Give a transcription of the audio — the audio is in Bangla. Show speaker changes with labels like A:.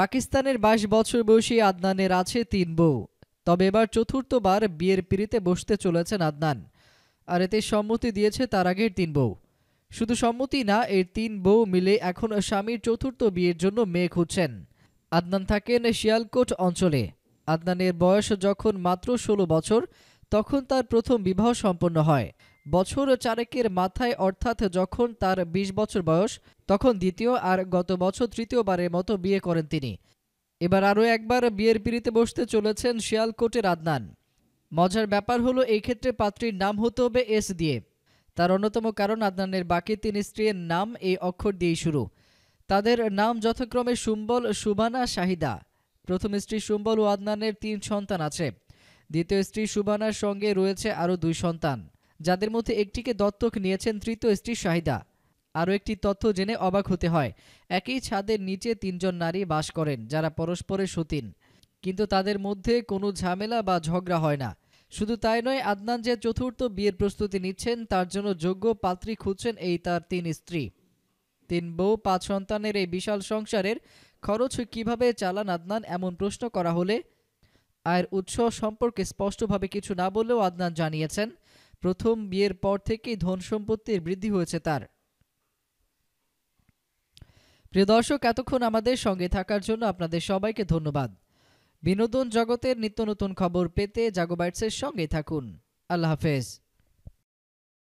A: পাকিস্তানের বাইশ বছর বয়সী আদনানের আছে তিন বউ তবে এবার চতুর্থবার বিয়ের পিড়িতে বসতে চলেছেন আদনান আর এতে সম্মতি দিয়েছে তার আগের তিন বউ শুধু সম্মতি না এর তিন বউ মিলে এখন স্বামীর চতুর্থ বিয়ের জন্য মেয়ে খুঁজছেন আদনান থাকেন শিয়ালকোট অঞ্চলে আদনানের বয়স যখন মাত্র ষোলো বছর তখন তার প্রথম বিবাহ সম্পন্ন হয় বছর চারেকের মাথায় অর্থাৎ যখন তার ২০ বছর বয়স তখন দ্বিতীয় আর গত বছর তৃতীয়বারের মতো বিয়ে করেন তিনি এবার আরও একবার বিয়ের পিড়িতে বসতে চলেছেন শিয়ালকোটের আদনান মজার ব্যাপার হলো এই ক্ষেত্রে পাত্রীর নাম হতে হবে এস দিয়ে তার অন্যতম কারণ আদনানের বাকি তিন স্ত্রীর নাম এই অক্ষর দিয়েই শুরু তাদের নাম যথাক্রমে সুম্বল সুবানা শাহিদা প্রথম স্ত্রী সুম্বল ও আদনানের তিন সন্তান আছে দ্বিতীয় স্ত্রী সুবানার সঙ্গে রয়েছে আরও দুই সন্তান যাদের মধ্যে একটিকে দত্তক নিয়েছেন তৃতীয় স্ত্রী শাহিদা আরও একটি তথ্য জেনে অবাক হতে হয় একই ছাদের নিচে তিনজন নারী বাস করেন যারা পরস্পরের সতীন কিন্তু তাদের মধ্যে কোনো ঝামেলা বা ঝগড়া হয় না শুধু তাই নয় আদনান যে চতুর্থ বিয়ের প্রস্তুতি নিচ্ছেন তার জন্য যোগ্য পাত্রী খুঁজছেন এই তার তিন স্ত্রী তিন বউ পাঁচ সন্তানের এই বিশাল সংসারের খরচ কিভাবে চালান আদনান এমন প্রশ্ন করা হলে আয়ের উৎস সম্পর্কে স্পষ্টভাবে কিছু না বললেও আদনান জানিয়েছেন প্রথম বিয়ের পর থেকেই ধন সম্পত্তির বৃদ্ধি হয়েছে তার প্রিয় দর্শক এতক্ষণ আমাদের সঙ্গে থাকার জন্য আপনাদের সবাইকে ধন্যবাদ বিনোদন জগতের নিত্য নতুন খবর পেতে জাগোবাইটসের সঙ্গে থাকুন আল্লাহ হাফেজ